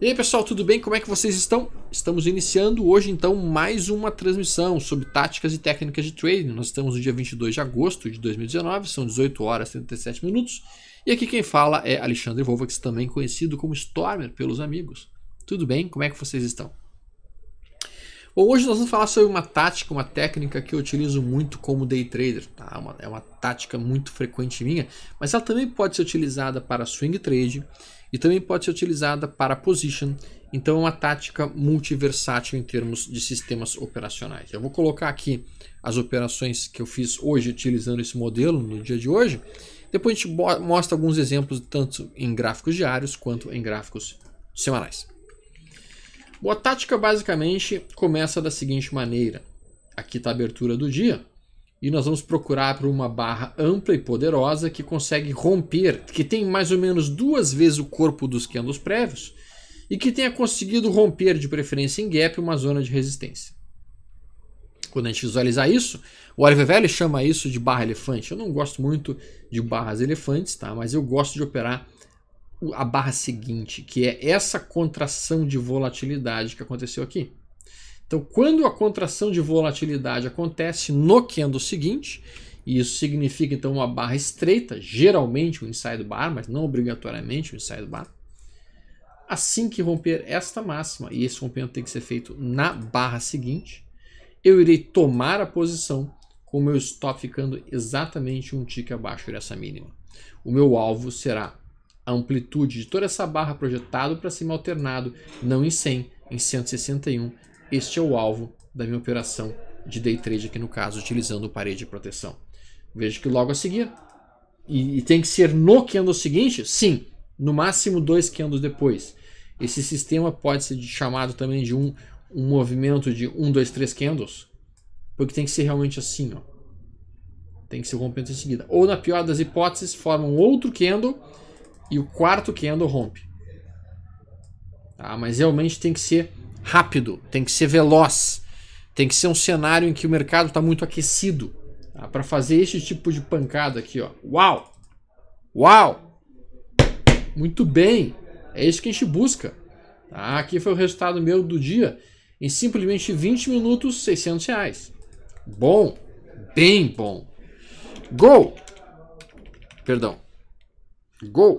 E aí pessoal, tudo bem? Como é que vocês estão? Estamos iniciando hoje então mais uma transmissão sobre táticas e técnicas de trading. Nós estamos no dia 22 de agosto de 2019, são 18 horas e 37 minutos. E aqui quem fala é Alexandre Volvax, também conhecido como Stormer pelos amigos. Tudo bem? Como é que vocês estão? Bom, hoje nós vamos falar sobre uma tática, uma técnica que eu utilizo muito como day trader. Tá? É uma, é uma tática muito frequente minha, mas ela também pode ser utilizada para swing trade e também pode ser utilizada para position. Então é uma tática multiversátil em termos de sistemas operacionais. Eu vou colocar aqui as operações que eu fiz hoje utilizando esse modelo no dia de hoje. Depois a gente mostra alguns exemplos tanto em gráficos diários quanto em gráficos semanais. Bom, a tática basicamente começa da seguinte maneira. Aqui está a abertura do dia e nós vamos procurar por uma barra ampla e poderosa que consegue romper, que tem mais ou menos duas vezes o corpo dos candles prévios e que tenha conseguido romper de preferência em gap uma zona de resistência. Quando a gente visualizar isso, o Oliver Velho chama isso de barra elefante. Eu não gosto muito de barras elefantes, tá? mas eu gosto de operar a barra seguinte, que é essa contração de volatilidade que aconteceu aqui. Então, quando a contração de volatilidade acontece no candle seguinte, e isso significa então uma barra estreita, geralmente um inside bar, mas não obrigatoriamente um inside bar. Assim que romper esta máxima, e esse rompimento tem que ser feito na barra seguinte, eu irei tomar a posição com o meu stop ficando exatamente um tick abaixo dessa mínima. O meu alvo será a amplitude de toda essa barra projetado para cima alternado, não em 100, em 161. Este é o alvo da minha operação de day trade aqui no caso, utilizando parede de proteção. Vejo que logo a seguir, e, e tem que ser no candle seguinte? Sim, no máximo dois candles depois. Esse sistema pode ser chamado também de um, um movimento de 1, 2, 3 candles, porque tem que ser realmente assim, ó. Tem que ser rompimento em seguida. Ou na pior das hipóteses, forma um outro candle e o quarto candle rompe. Ah, Mas realmente tem que ser rápido, tem que ser veloz, tem que ser um cenário em que o mercado está muito aquecido tá? para fazer esse tipo de pancada aqui. Ó. Uau! Uau! Muito bem! É isso que a gente busca. Tá? Aqui foi o resultado meu do dia em simplesmente 20 minutos, 600 reais. Bom, bem bom. Gol! Perdão. Go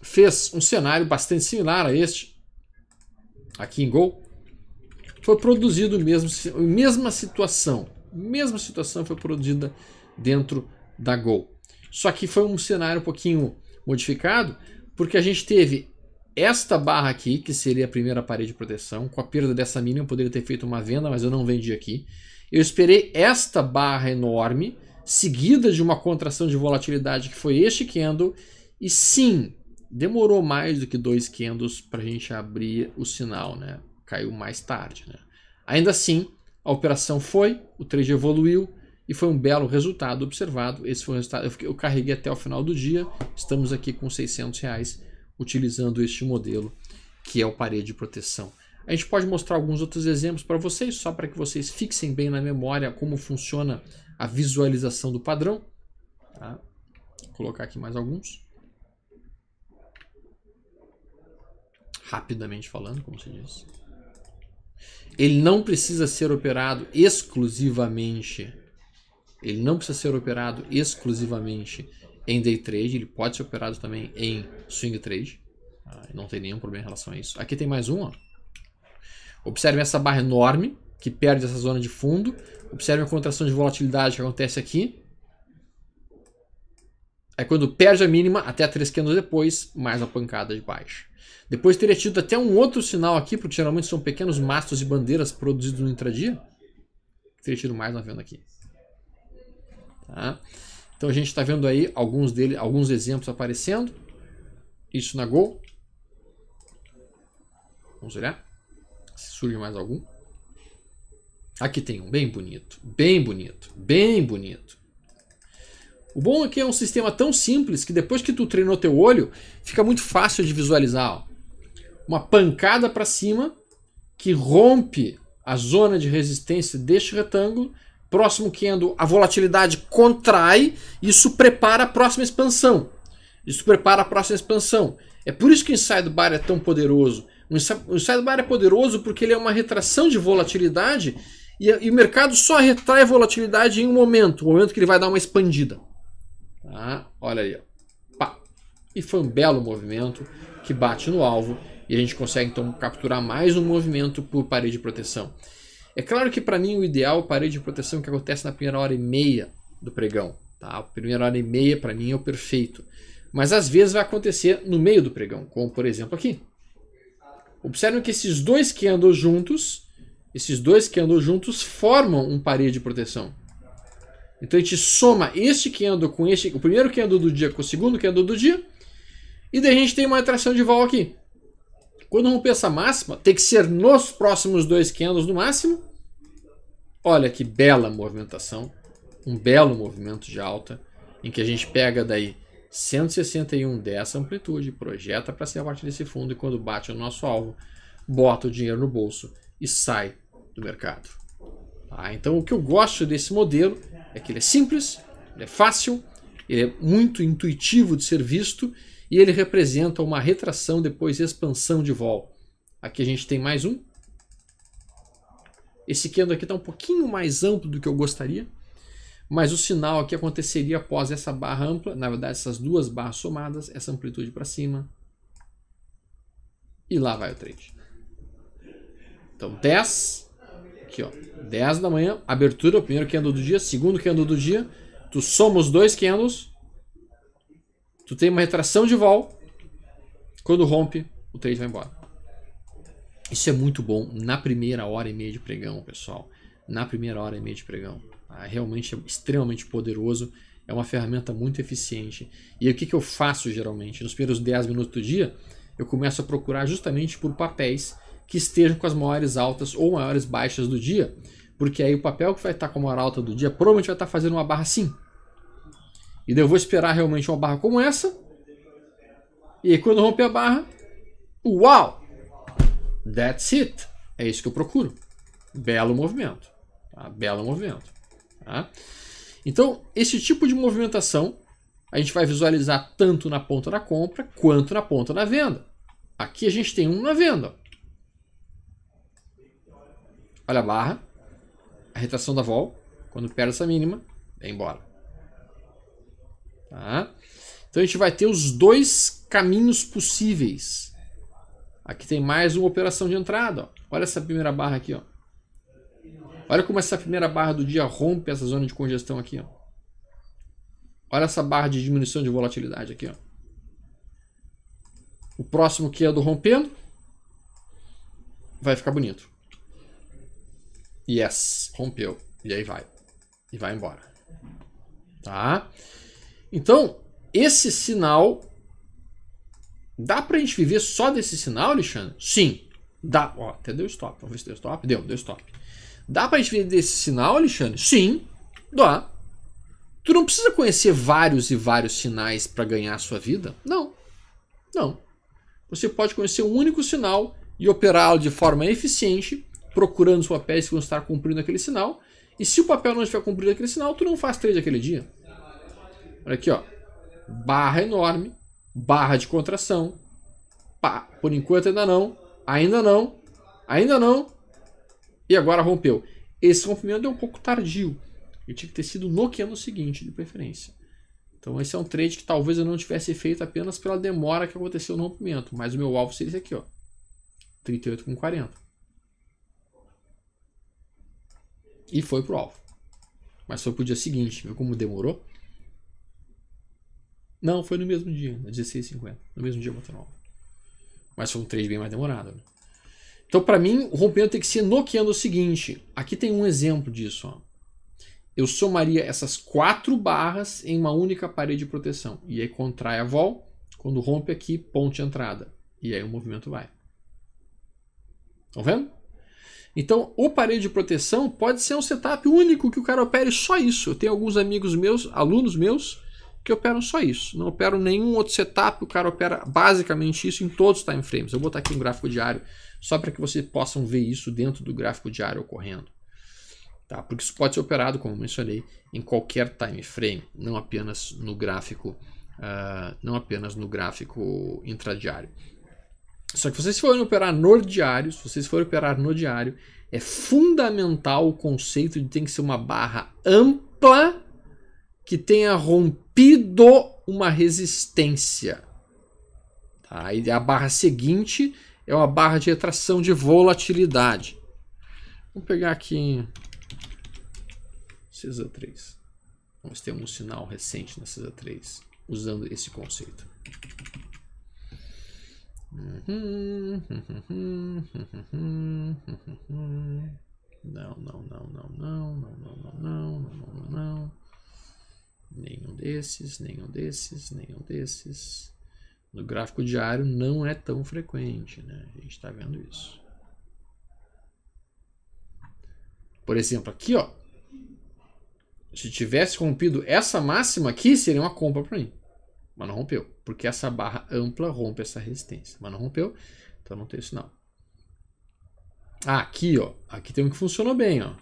fez um cenário bastante similar a este, aqui em Go. Foi produzido mesmo, mesma situação, mesma situação foi produzida dentro da Go. Só que foi um cenário um pouquinho modificado, porque a gente teve esta barra aqui, que seria a primeira parede de proteção, com a perda dessa mínima, eu poderia ter feito uma venda, mas eu não vendi aqui. Eu esperei esta barra enorme, seguida de uma contração de volatilidade que foi este candle. E sim, demorou mais do que dois candles para a gente abrir o sinal, né? Caiu mais tarde, né? Ainda assim, a operação foi, o trade evoluiu e foi um belo resultado observado. Esse foi o resultado, eu, eu carreguei até o final do dia. Estamos aqui com 600 reais utilizando este modelo que é o parede de proteção. A gente pode mostrar alguns outros exemplos para vocês, só para que vocês fixem bem na memória como funciona a visualização do padrão. Tá? Vou colocar aqui mais alguns. Rapidamente falando, como se diz. Ele não precisa ser operado exclusivamente. Ele não precisa ser operado exclusivamente em day trade. Ele pode ser operado também em swing trade. Tá? Não tem nenhum problema em relação a isso. Aqui tem mais um. Observe essa barra enorme que perde essa zona de fundo. Observe a contração de volatilidade que acontece aqui. Aí quando perde a mínima, até três candles depois, mais a pancada de baixo. Depois teria tido até um outro sinal aqui, porque geralmente são pequenos mastros e bandeiras produzidos no intradia. Teria tido mais uma venda aqui. Tá? Então a gente está vendo aí alguns, dele, alguns exemplos aparecendo. Isso na Gol. Vamos olhar se surge mais algum. Aqui tem um bem bonito, bem bonito, bem bonito. O bom é que é um sistema tão simples que depois que tu treinou teu olho, fica muito fácil de visualizar. Ó. Uma pancada para cima que rompe a zona de resistência deste retângulo. Próximo Kendo, a volatilidade contrai, isso prepara a próxima expansão. Isso prepara a próxima expansão. É por isso que o inside bar é tão poderoso. O inside bar é poderoso porque ele é uma retração de volatilidade e, e, o mercado só retrai a volatilidade em um momento, o momento que ele vai dar uma expandida. Tá? Olha aí. Ó. Pá. E foi um belo movimento que bate no alvo e a gente consegue então capturar mais um movimento por parede de proteção. É claro que para mim o ideal é parede de proteção que acontece na primeira hora e meia do pregão. Tá? A primeira hora e meia para mim é o perfeito. Mas às vezes vai acontecer no meio do pregão, como por exemplo aqui. Observem que esses dois que andam juntos esses dois que andam juntos formam um parede de proteção. Então a gente soma este que andou com este, o primeiro que andou do dia com o segundo que andou do dia. E daí a gente tem uma atração de vol aqui. Quando romper essa máxima, tem que ser nos próximos dois que andam no máximo. Olha que bela movimentação. Um belo movimento de alta. Em que a gente pega daí 161 dessa amplitude, projeta para ser a parte desse fundo e quando bate no nosso alvo, bota o dinheiro no bolso e sai do mercado. Tá? então, o que eu gosto desse modelo é que ele é simples, ele é fácil, ele é muito intuitivo de ser visto e ele representa uma retração depois expansão de vol. Aqui a gente tem mais um. Esse candle aqui está um pouquinho mais amplo do que eu gostaria, mas o sinal aqui aconteceria após essa barra ampla, na verdade essas duas barras somadas, essa amplitude para cima e lá vai o trade. Então 10, Aqui, ó. 10 da manhã, abertura, primeiro candle do dia, segundo candle do dia. Tu soma os dois candles. Tu tem uma retração de vol. Quando rompe, o trade vai embora. Isso é muito bom na primeira hora e meia de pregão, pessoal. Na primeira hora e meia de pregão. Ah, realmente é extremamente poderoso. É uma ferramenta muito eficiente. E o que, que eu faço geralmente? Nos primeiros 10 minutos do dia, eu começo a procurar justamente por papéis que estejam com as maiores altas ou maiores baixas do dia, porque aí o papel que vai estar com a maior alta do dia provavelmente vai estar fazendo uma barra assim. E daí eu vou esperar realmente uma barra como essa. E quando romper a barra, uau! That's it. É isso que eu procuro. Belo movimento. Tá? Belo movimento. Tá? Então, esse tipo de movimentação a gente vai visualizar tanto na ponta da compra quanto na ponta da venda. Aqui a gente tem um na venda. Olha a barra. A retração da vol. Quando perde essa mínima, é embora. Tá? Então a gente vai ter os dois caminhos possíveis. Aqui tem mais uma operação de entrada. Ó. Olha essa primeira barra aqui. Ó. Olha como essa primeira barra do dia rompe essa zona de congestão aqui. Ó. Olha essa barra de diminuição de volatilidade aqui. Ó. O próximo que é do rompendo vai ficar bonito. Yes, rompeu. E aí vai. E vai embora. Tá? Então, esse sinal. Dá pra gente viver só desse sinal, Alexandre? Sim. Dá. Ó, até deu stop. Vamos ver se deu stop. Deu, deu stop. Dá pra gente viver desse sinal, Alexandre? Sim. Dá. Tu não precisa conhecer vários e vários sinais para ganhar a sua vida? Não. Não. Você pode conhecer um único sinal e operá-lo de forma eficiente procurando os papéis que vão estar tá cumprindo aquele sinal. E se o papel não estiver cumprindo aquele sinal, tu não faz trade aquele dia. Olha aqui, ó. Barra enorme, barra de contração. Pá, por enquanto ainda não, ainda não, ainda não. E agora rompeu. Esse rompimento é um pouco tardio. Ele tinha que ter sido no que ano seguinte, de preferência. Então esse é um trade que talvez eu não tivesse feito apenas pela demora que aconteceu no rompimento. Mas o meu alvo seria esse aqui, ó. 38,40. e foi pro alvo. Mas foi pro dia seguinte, viu como demorou? Não, foi no mesmo dia, na 16h50. No mesmo dia bateu no alvo. Mas foi um trade bem mais demorado. Né? Então, para mim, o rompimento tem que ser noqueando o seguinte. Aqui tem um exemplo disso. Ó. Eu somaria essas quatro barras em uma única parede de proteção. E aí contrai a vol. Quando rompe aqui, ponte entrada. E aí o movimento vai. Estão vendo? Então, o parede de proteção pode ser um setup único que o cara opere só isso. Eu tenho alguns amigos meus, alunos meus, que operam só isso. Não operam nenhum outro setup, o cara opera basicamente isso em todos os timeframes. Eu vou botar aqui um gráfico diário, só para que vocês possam ver isso dentro do gráfico diário ocorrendo. Tá? Porque isso pode ser operado, como mencionei, em qualquer timeframe, não apenas no gráfico, uh, não apenas no gráfico intradiário. Só que vocês forem operar no diário, se vocês forem operar no diário, é fundamental o conceito de tem que ser uma barra ampla que tenha rompido uma resistência. Tá? E a barra seguinte é uma barra de retração de volatilidade. Vamos pegar aqui CESA 3. Vamos ter um sinal recente na CESA 3 usando esse conceito. Não, não, não, não, não, não, não, não, não, não, não, não. Nenhum desses, nenhum desses, nenhum desses. No gráfico diário não é tão frequente, né? A gente está vendo isso. Por exemplo, aqui, ó. Se tivesse rompido essa máxima aqui, seria uma compra para mim mas não rompeu, porque essa barra ampla rompe essa resistência, mas não rompeu, então não tem sinal. Ah, aqui, ó, aqui tem um que funcionou bem, ó.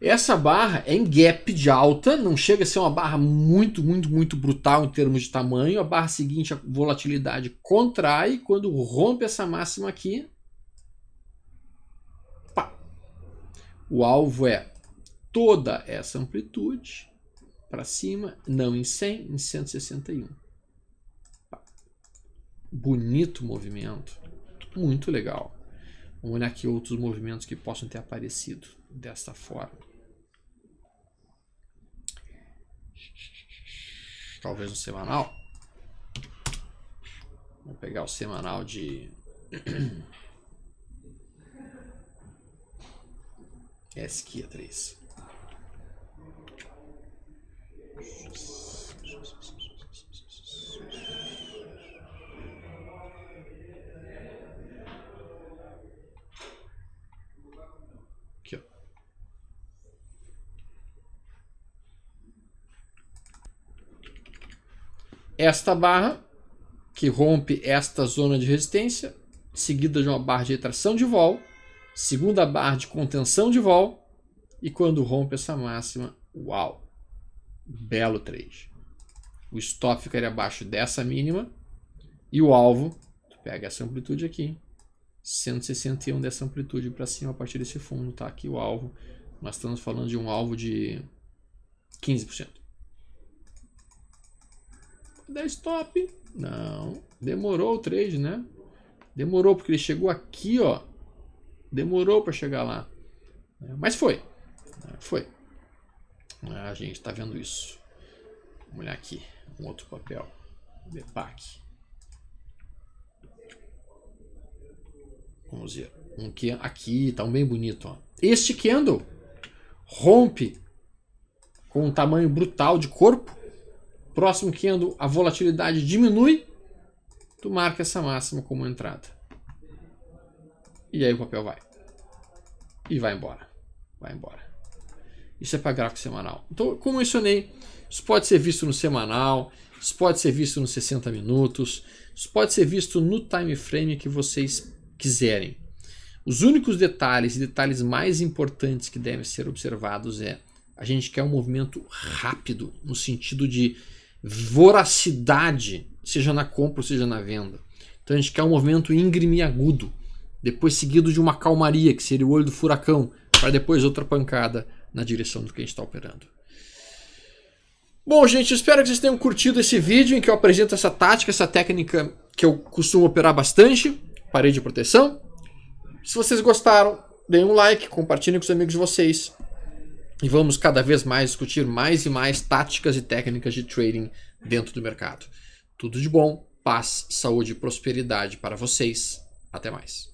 Essa barra é em gap de alta, não chega a ser uma barra muito, muito, muito brutal em termos de tamanho. A barra seguinte, a volatilidade contrai. Quando rompe essa máxima aqui, O alvo é toda essa amplitude para cima, não em 100, em 161. Bonito movimento, muito legal. Vamos olhar aqui outros movimentos que possam ter aparecido desta forma. Talvez um semanal. Vou pegar o semanal de Esquia 3. Esta barra que rompe esta zona de resistência, seguida de uma barra de retração de vol segunda barra de contenção de vol e quando rompe essa máxima, uau, belo trade. O stop ficaria abaixo dessa mínima e o alvo, pega essa amplitude aqui, 161 dessa amplitude para cima a partir desse fundo, tá aqui o alvo. Nós estamos falando de um alvo de 15%. Dá stop? Não. Demorou o trade, né? Demorou porque ele chegou aqui, ó, Demorou para chegar lá. É, mas foi. É, foi. É, a gente está vendo isso. Vamos olhar aqui. Um outro papel. DEPAC. Vamos ver. Um que aqui está um bem bonito. Ó. Este candle rompe com um tamanho brutal de corpo. Próximo candle, a volatilidade diminui. Tu marca essa máxima como entrada. E aí o papel vai. E vai embora. Vai embora. Isso é para gráfico semanal. Então, como mencionei, isso pode ser visto no semanal, isso pode ser visto nos 60 minutos, isso pode ser visto no time frame que vocês quiserem. Os únicos detalhes e detalhes mais importantes que devem ser observados é a gente quer um movimento rápido, no sentido de voracidade, seja na compra ou seja na venda. Então a gente quer um movimento íngreme e agudo depois seguido de uma calmaria, que seria o olho do furacão, para depois outra pancada na direção do que a gente está operando. Bom, gente, espero que vocês tenham curtido esse vídeo em que eu apresento essa tática, essa técnica que eu costumo operar bastante, parede de proteção. Se vocês gostaram, deem um like, compartilhem com os amigos de vocês. E vamos cada vez mais discutir mais e mais táticas e técnicas de trading dentro do mercado. Tudo de bom, paz, saúde e prosperidade para vocês. Até mais.